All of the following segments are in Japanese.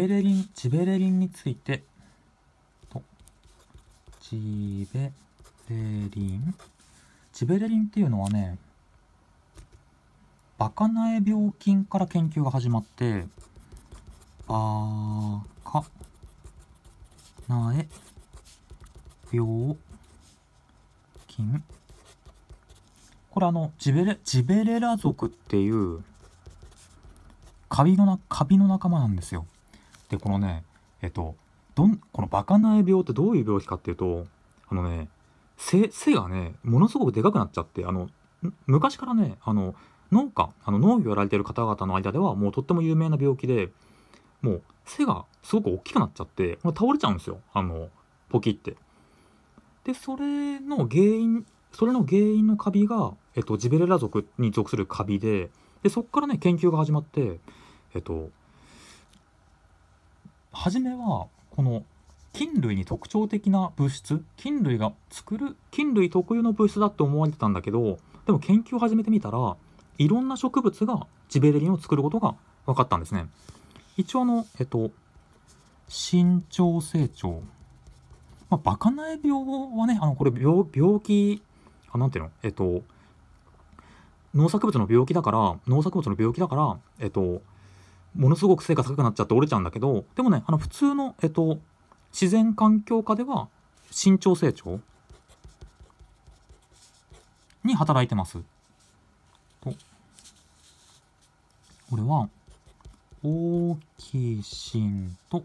ベレリン、ジベレリンについて、ジベレリン。ジベレリンっていうのはね、バカナエ病菌から研究が始まって、バカナエ病菌。これあの、ジベレ、ジベレラ族っていう、カビのな、カビの仲間なんですよ。でこのねえっとどんこのバカ苗病ってどういう病気かっていうとあのね背がねものすごくでかくなっちゃってあの昔からねあの農家あの農業やられてる方々の間ではもうとっても有名な病気でもう背がすごく大きくなっちゃって倒れちゃうんですよあのポキって。でそれの原因それの原因のカビが、えっと、ジベレラ属に属するカビででそこからね研究が始まって、えっと、初めはこの菌類に特徴的な物質菌類が作る菌類特有の物質だって思われてたんだけどでも研究を始めてみたらいろんな植物がジベレリンを作ることが分かったんですね一応あのえっと身長成長まあ、バカ苗病はねあのこれ病病気あなんていうのえっと農作物の病気だから農作物の病気だからえっとものすごく成果高くなっちゃって折れちゃうんだけどでもねあの普通の、えっと、自然環境下では身長成長に働いてます。とこれは大きい芯と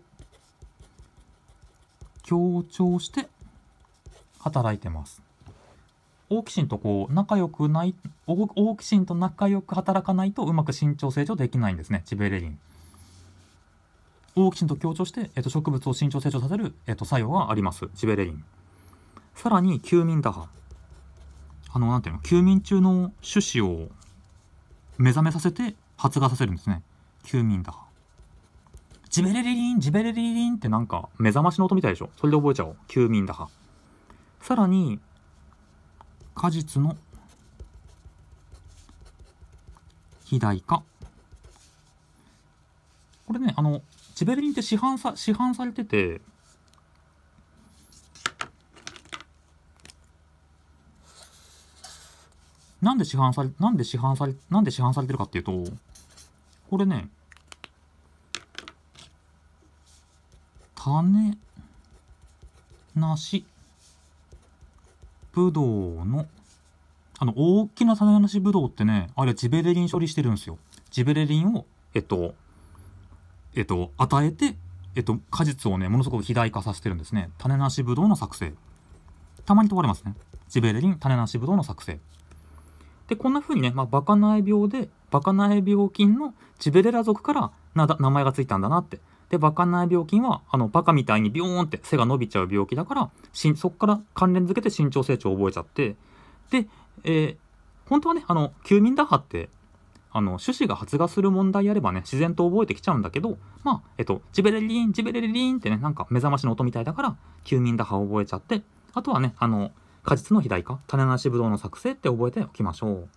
強調して働いてます。オーキシンとこう仲良くないオーキシンと仲良く働かないとうまく身長成長できないんですねチベレリンオーキシンと協調して、えっと植物を身長成長させる、えっと作用がありますチベレリンさらに休眠打破あのなんていうの休眠中の種子を目覚めさせて発芽させるんですね休眠打破ジベレリリンジベレリリンってなんか目覚ましの音みたいでしょそれで覚えちゃおう休眠打破さらに果実の肥大化これねあのチベリンって市販さ市販されててなんで市販されなんで市販されなんで市販されてるかっていうとこれね種なしブドのあの大きな種なしぶどうってねあれジベレリン処理してるんですよジベレリンをえっとえっと与えてえっと果実をねものすごく肥大化させてるんですね種なしぶどうの作成たまに問われますねジベレリン種なしぶどうの作成でこんな風にね、まあ、バカ苗病でバカ苗病菌のジベレラ族から名前がついたんだなって。で、バカ苗病菌は、あの、バカみたいにビヨーンって背が伸びちゃう病気だから、しそこから関連づけて身長成長を覚えちゃって、で、えー、本当はね、あの、休眠打破って、あの、種子が発芽する問題やればね、自然と覚えてきちゃうんだけど、まあ、えっと、ジベレリン、ジベレリンってね、なんか目覚ましの音みたいだから、休眠打破を覚えちゃって、あとはね、あの、果実の肥大化、種なしぶどうの作成って覚えておきましょう。